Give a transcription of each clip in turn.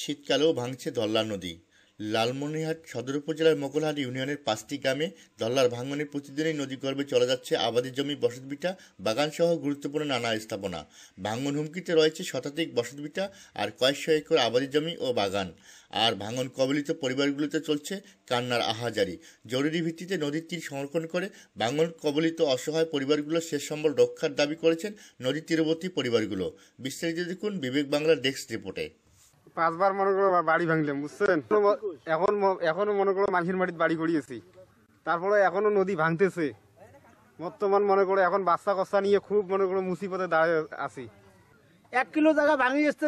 শীতকালেও ভাঙছে দল্লা নদী লালমনিহাট সদর উপজেলার মোকলহাট ইউনিয়নের পাঁচটি গ্রামে দল্লার ভাঙনে প্রতিদিনই নদী গর্বে চলে যাচ্ছে আবাদি জমি বসতভিটা বাগানসহ গুরুত্বপূর্ণ নানা স্থাপনা ভাঙন হুমকিতে রয়েছে শতাধিক বসতভিটা আর কয়েকশো একর আবাদি জমি ও বাগান আর ভাঙন কবলিত পরিবারগুলোতে চলছে কান্নার আহাজারি জরুরি ভিত্তিতে নদীর তীর সংরক্ষণ করে ভাঙন কবলিত অসহায় পরিবারগুলো শেষ সম্বল রক্ষার দাবি করেছেন নদী তীরবর্তী পরিবারগুলো বিস্তারিত দেখুন বিবেক বাংলার ডেস্ক রিপোর্টে পাঁচবার মনে করো বাড়ি ভাঙলাম বুঝছেন এখন এখনো মনে করো মানুষের বাড়িতে বাড়ি করিয়েছি তারপরে এখনো নদী ভাঙতেছে বর্তমান মনে করো এখন বাচ্চা কচ্চা নিয়ে খুব মনে করো মুসিবতে দাঁড়িয়ে আছি এক কিলো জায়গা ভাঙি যাচ্ছে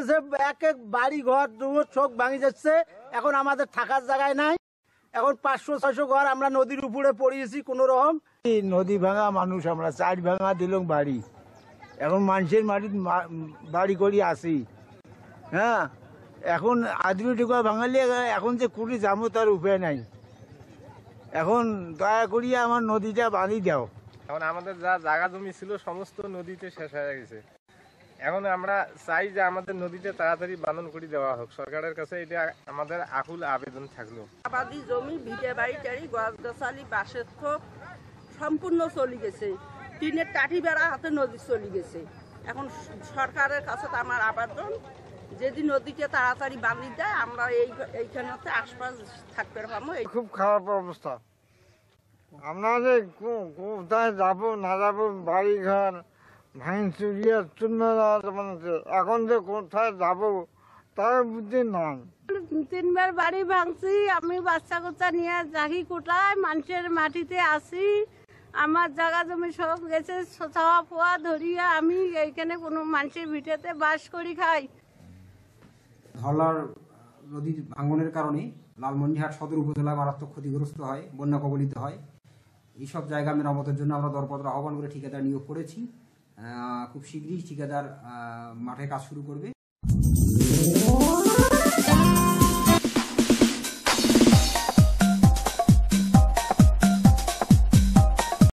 এক এক বাড়ি ঘর দুয়ার চোখ ভাঙি যাচ্ছে এখন আমাদের থাকার জায়গায় নাই এখন পাঁচশো ছয়শো ঘর আমরা নদীর উপরে পড়িয়েছি কোন রকম নদী ভাঙা মানুষ আমরা চার ভাঙা দিলাম বাড়ি এখন মানুষের মাটির বাড়ি করি আসি হ্যাঁ এখন আদমি ঢুকা বাঙালি এখন যে কুড়ি যাবো তার উপায় নাই এখন দয়া করিয়া আমার নদীটা বাঁধি দাও এখন আমাদের যা জায়গা জমি ছিল সমস্ত নদীতে শেষ হয়ে গেছে এখন আমরা চাই যে আমাদের নদীতে তাড়াতাড়ি বানন করে দেওয়া হোক সরকারের কাছে এটা আমাদের আকুল আবেদন থাকলো আবাদি জমি ভিটে বাড়ি টাড়ি গাছ গাছালি বাঁশের খোপ সম্পূর্ণ চলে গেছে টিনের কাঠি বেড়া হাতে নদী চলে গেছে এখন সরকারের কাছে আমার আবেদন যদি নদীটা তাড়াতাড়ি বালি দেয় আমরা এই এইখানে আশপাশ থাকতে পারবো খুব খারাপ অবস্থা কোথায় বুদ্ধি তিনবার বাড়ি ভাঙছি আমি বাচ্চা কোচা নিয়ে যাহি কোটায় মানুষের মাটিতে আসি আমার জায়গা জমি সব গেছে পোয়া ধরিয়া আমি এইখানে কোনো মানুষের ভিটেতে বাস করি খাই ধরলার নদীর ভাঙনের কারণে লালমন্ডিহাট সদর উপজেলা মারাত্মক ক্ষতিগ্রস্ত হয় বন্যা কবলিত হয় এইসব জায়গা মেরামতের জন্য আমরা দরপত্র আহ্বান করে ঠিকাদার নিয়োগ করেছি খুব শীঘ্রই ঠিকাদার মাঠে কাজ শুরু করবে